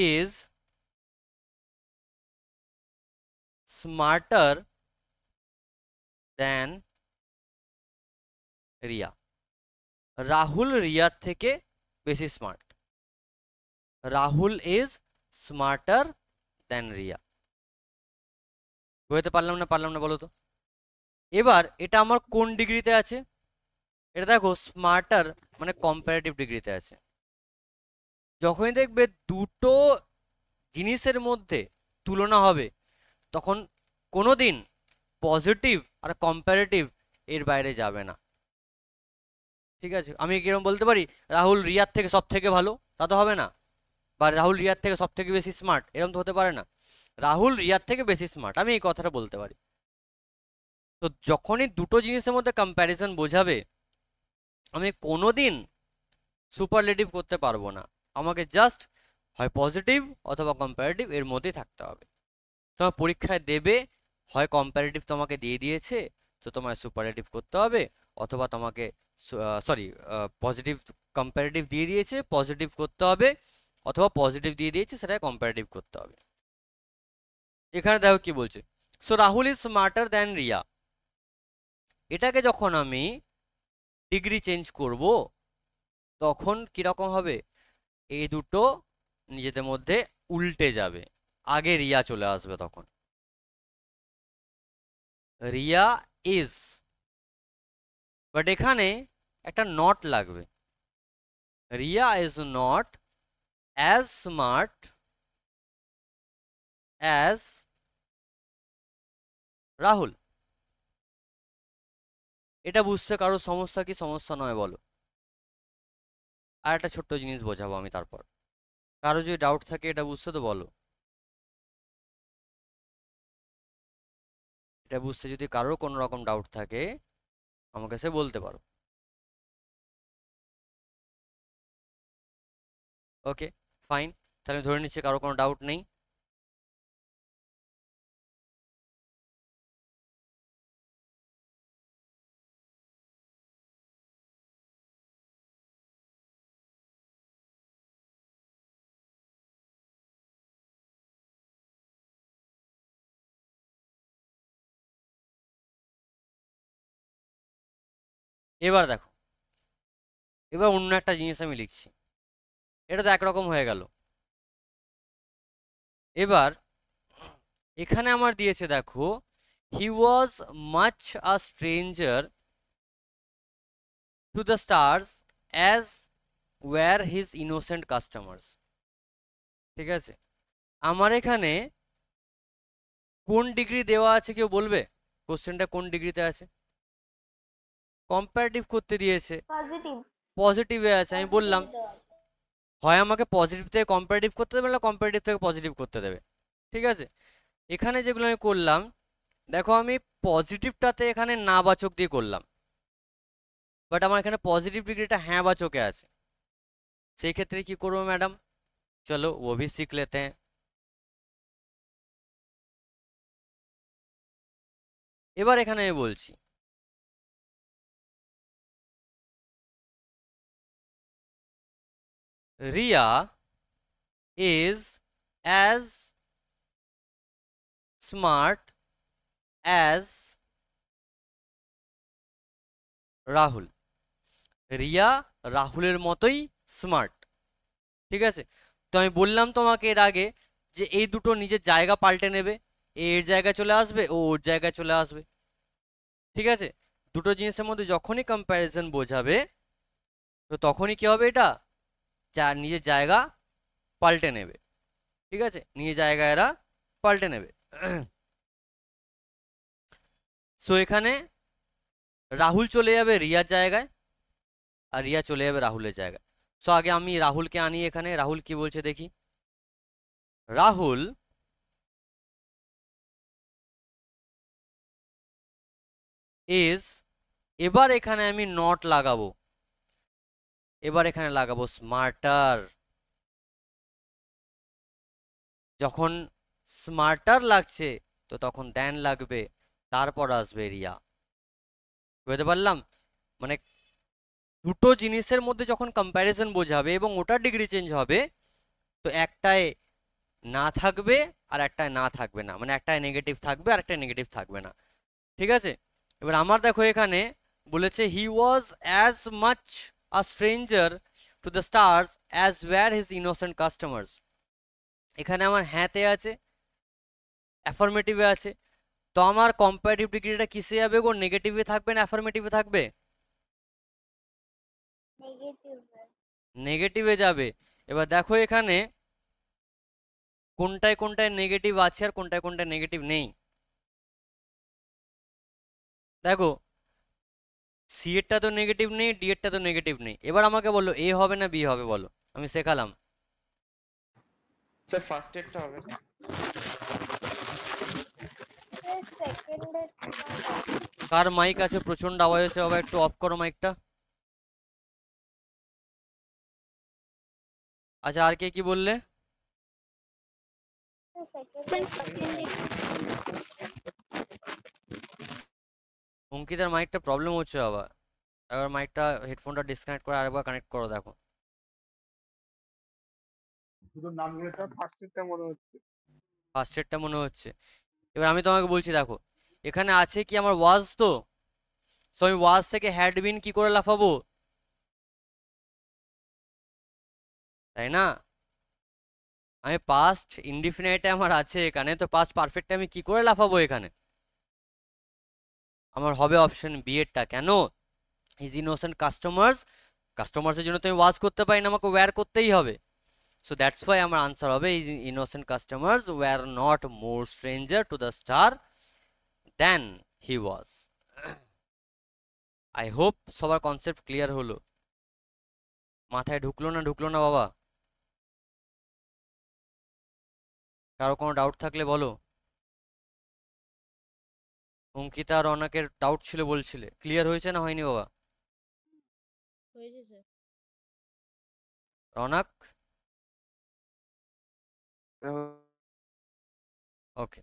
is smarter than Riya Rahul রিয়ার থেকে বেশি smart Rahul is smarter than Riya বোঝাতে পারলাম না পারলাম না বলো তো এবার এটা আমার কোন ডিগ্রিতে আছে এটা দেখো স্মার্টার মানে কম্পারেটিভ ডিগ্রিতে আছে যখনই দেখবে দুটো জিনিসের মধ্যে তুলনা হবে তখন কোনো দিন পজিটিভ আর কম্পারেটিভ এর বাইরে যাবে না ঠিক আছে আমি কিরম বলতে পারি রাহুল রিয়ার থেকে সব থেকে ভালো তা তো হবে না বা রাহুল রিয়ার থেকে সব থেকে বেশি স্মার্ট এরকম তো হতে পারে না রাহুল রিয়ার থেকে বেশি স্মার্ট আমি এই কথাটা বলতে পারি তো যখনই দুটো জিনিসের মধ্যে কম্প্যারিজন বোঝাবে আমি কোনো দিন সুপারলেটিভ করতে পারবো না আমাকে জাস্ট হয় পজিটিভ অথবা কম্পারেটিভ এর মধ্যেই থাকতে হবে তোমার পরীক্ষায় দেবে হয় কম্পারেটিভ তোমাকে দিয়ে দিয়েছে তো তোমার সুপারেটিভ করতে হবে অথবা তোমাকে সরি পজিটিভ কম্পারেটিভ দিয়ে দিয়েছে পজিটিভ করতে হবে অথবা পজিটিভ দিয়ে দিয়েছে সেটা কম্পারেটিভ করতে হবে এখানে দেখো কি বলছে so Rahul is smarter than Riya এটাকে যখন আমি ডিগ্রি চেঞ্জ করব তখন কিরকম হবে এই দুটো নিজেদের মধ্যে উল্টে যাবে আগে রিয়া চলে আসবে তখন রিয়া ইজ বাট এখানে একটা নট লাগবে Riya is not as smart as Rahul এটা বুঝতে কারো সমস্যা কি সমস্যা নয় বলো আর একটা ছোট্ট জিনিস বোঝাবো আমি তারপর কারো যদি ডাউট থাকে এটা বুঝতে তো বলো এটা বুঝতে যদি কারোর কোনো রকম ডাউট থাকে আমাকে সে বলতে পারো ওকে ফাইন তাহলে ধরে নিচ্ছি কারো কোনো ডাউট নেই এবার দেখো এবার অন্য একটা জিনিস আমি লিখছি এটা তো একরকম হয়ে গেল এবার এখানে আমার দিয়েছে দেখো he was much a stranger to the stars as were his innocent customers ঠিক আছে আমার এখানে কোন ডিগ্রি দেওয়া আছে কেউ বলবে কোশ্চেনটা কোন ডিগ্রিতে আছে কম্পারেটিভ করতে দিয়েছে পজিটিভ পজিটিভে আছে আমি বললাম হয় আমাকে পজিটিভ থেকে কম্পারেটিভ করতে দেবে না কম্পারেটিভ থেকে পজিটিভ করতে দেবে ঠিক আছে এখানে যেগুলো আমি করলাম দেখো আমি পজিটিভটাতে এখানে না বাচক দিয়ে করলাম বাট আমার এখানে পজিটিভ ডিগ্রিটা হ্যাঁ বাচকে আছে সেই ক্ষেত্রে কি করবো ম্যাডাম চলো ও ভি লেতে এবার এখানে আমি বলছি Ria is as smart as Rahul Riya রাহুলের মতোই স্মার্ট ঠিক আছে তো আমি বললাম তোমাকে এর আগে যে এই দুটো নিজের জায়গা পাল্টে নেবে এর জায়গা চলে আসবে ও ওর জায়গায় চলে আসবে ঠিক আছে দুটো জিনিসের মধ্যে যখনই কম্প্যারিজন বোঝাবে তো তখনই কি হবে এটা जा नीचे जाएगा पलटेनेवे ठीक है नीचे जाएगा येरा पलटेनेवे सो এখানে রাহুল চলে যাবে রিয়া জায়গায় আরিয়া চলেবে রাহুল এর জায়গায় সো আগে আমি রাহুল কে আনি এখানে রাহুল কি বলছে দেখি রাহুল ইজ এবার এখানে আমি not লাগাবো এবার এখানে লাগাবো স্মার্টার যখন স্মার্টার লাগছে তো তখন দেন লাগবে তারপর আসবে রিয়া বুঝতে পারলাম মানে দুটো জিনিসের মধ্যে যখন কম্প্যারিজন বোঝাবে এবং ওটার ডিগ্রি চেঞ্জ হবে তো একটায় না থাকবে আর একটায় না থাকবে না মানে একটায় নেগেটিভ থাকবে আর একটা নেগেটিভ থাকবে না ঠিক আছে এবার আমার দেখো এখানে বলেছে he was as much a stranger to the stars as were his innocent customers এখানে আমার হ্যাঁতে আছে অ্যাফার্মেটিভে আছে তো আমার কম্পারেটিভ ডিগ্রিটা কিসে যাবে গো নেগেটিভে থাকবে না অ্যাফার্মেটিভে থাকবে নেগেটিভে যাবে এবার দেখো এখানে কোনটায় কোনটায় নেগেটিভ আছে আর কোনটায় কোনটায় নেগেটিভ নেই দেখো সি এরটা তো নেগেটিভ নেই ডি এরটা তো নেগেটিভ নেই এবার আমাকে বলো এ হবে না বি হবে বলো আমি শেখালাম স্যার ফার্স্ট এরটা হবে কার মাইক আছে প্রচন্ড আওয়াজ আছে বাবা একটু অফ করো মাইকটা আচ্ছা আর কে কি বললে অঙ্কিতার মাইকটা প্রবলেম হচ্ছে আবার এবার মাইকটা হেডফোনটা ডিসকানেক্ট করে আরেকবার কানেক্ট করো দেখো ফার্স্ট এডটা মনে হচ্ছে ফার্স্ট এডটা মনে হচ্ছে এবার আমি তোমাকে বলছি দেখো এখানে আছে কি আমার ওয়াজ তো সো আমি ওয়াজ থেকে হ্যাড বিন কি করে লাফাবো তাই না আমি পাস্ট ইনডিফিনাইট আমার আছে এখানে তো পাস্ট পারফেক্টে আমি কি করে লাফাবো এখানে আমার হবে অপশন বি এরটা কেন ইজ ইনোসেন্ট কাস্টমার্স কাস্টমার্সের জন্য তো আমি ওয়াজ করতে পারি না আমাকে ওয়্যার করতেই হবে সো দ্যাটস ওয়াই আমার আনসার হবে is innocent customers were not more stranger to the star than he was I hope সবার কনসেপ্ট ক্লিয়ার হলো মাথায় ঢুকলো না ঢুকলো না বাবা কারো কোনো ডাউট থাকলে বলো অঙ্কিতা আর অনাকের ডাউট ছিল বলছিলে ক্লিয়ার হয়েছে না হয়নি বাবা রনাক ওকে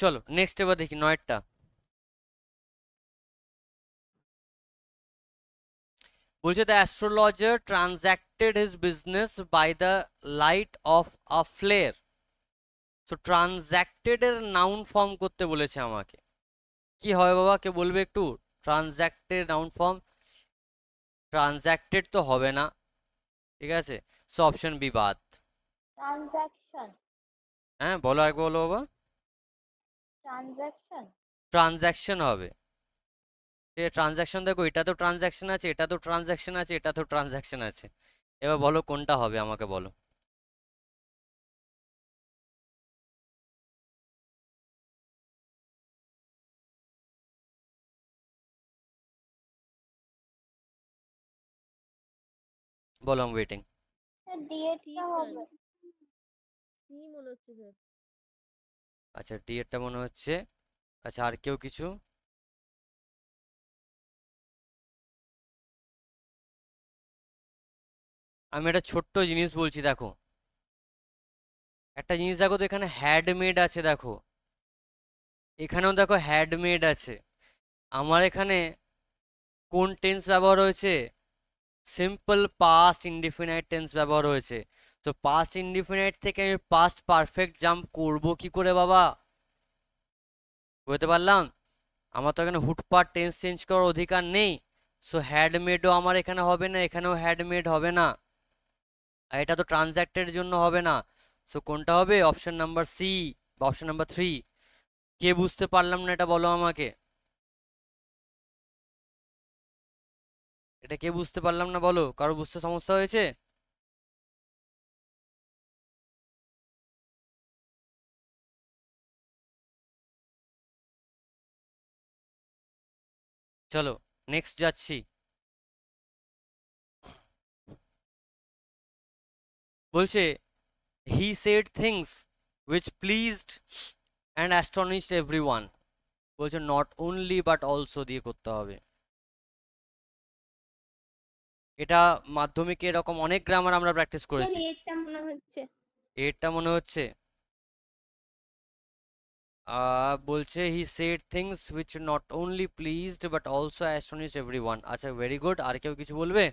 চলো নেক্সট এবার দেখি নয়েরটা বলছে the astrologer transacted his business by the light of a flare তো ট্রানজ্যাক্টেডের নাউন ফর্ম করতে বলেছে আমাকে কি হয় বাবা কে বলবে একটু ট্রানজ্যাক্টেড নাউন ফর্ম ট্রানজ্যাক্টেড তো হবে না ঠিক আছে সো অপশন বি বাদ ট্রানজ্যাকশন হ্যাঁ বলো একবার বলো বাবা ট্রানজ্যাকশন ট্রানজ্যাকশন হবে ঠিক ট্রানজ্যাকশন দেখো এটা তো ট্রানজ্যাকশন আছে এটা তো ট্রানজ্যাকশন আছে এটা তো ট্রানজ্যাকশন আছে এবার বলো কোনটা হবে আমাকে বলো বলো আমি ওয়েটিং আচ্ছা ডিএডটা মনে হচ্ছে আচ্ছা আর কেউ কিছু আমি একটা ছোট্ট জিনিস বলছি দেখো একটা জিনিস দেখো তো এখানে হ্যাডমেড আছে দেখো এখানেও দেখো হ্যাডমেড আছে আমার এখানে কোন টেন্স ব্যবহার হয়েছে সিম্পল পাস্ট ইনডিফিনাইট টেন্স ব্যবহার হয়েছে তো পাস্ট ইনডিফিনাইট থেকে আমি পাস্ট পারফেক্ট জাম্প করব কি করে বাবা বুঝতে পারলাম আমার তো এখানে হুটপাট টেন্স চেঞ্জ করার অধিকার নেই সো হ্যাডমেডও আমার এখানে হবে না এখানেও হ্যাডমেড হবে না আর এটা তো ট্রানজ্যাক্টের জন্য হবে না সো কোনটা হবে অপশান নাম্বার সি বা অপশান নাম্বার থ্রি কে বুঝতে পারলাম না এটা বলো আমাকে এটা কে বুঝতে পারলাম না বলো কারো বুঝতে সমস্যা হয়েছে চলো নেক্সট যাচ্ছি বলছে he said things which pleased and astonished everyone বলছে নট অনলি বাট অলসো দিয়ে করতে হবে এটা মাধ্যমিকে এরকম অনেক গ্রামার আমরা প্র্যাকটিস করেছি এটা মনে হচ্ছে বলছে he said things which not only pleased but also every everyone আচ্ছা ভেরি গুড আর কেউ কিছু বলবে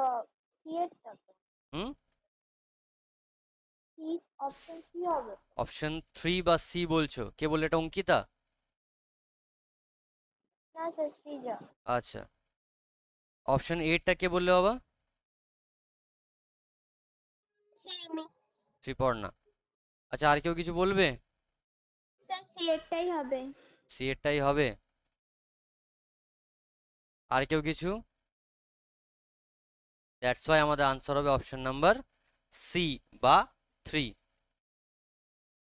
uh, হুম অপশন থ্রি বা সি বলছো কে বলে এটা অঙ্কিতা আচ্ছা সিজ আচ্ছা অপশন 8 টা কে বলবে বাবা সি পড় না আচ্ছা আর কিও কিছু বলবে স্যার সি8 টাই হবে সি8 টাই হবে আর কিও কিছু দ্যাটস হোয়াই আমাদের आंसर হবে অপশন নাম্বার সি বা 3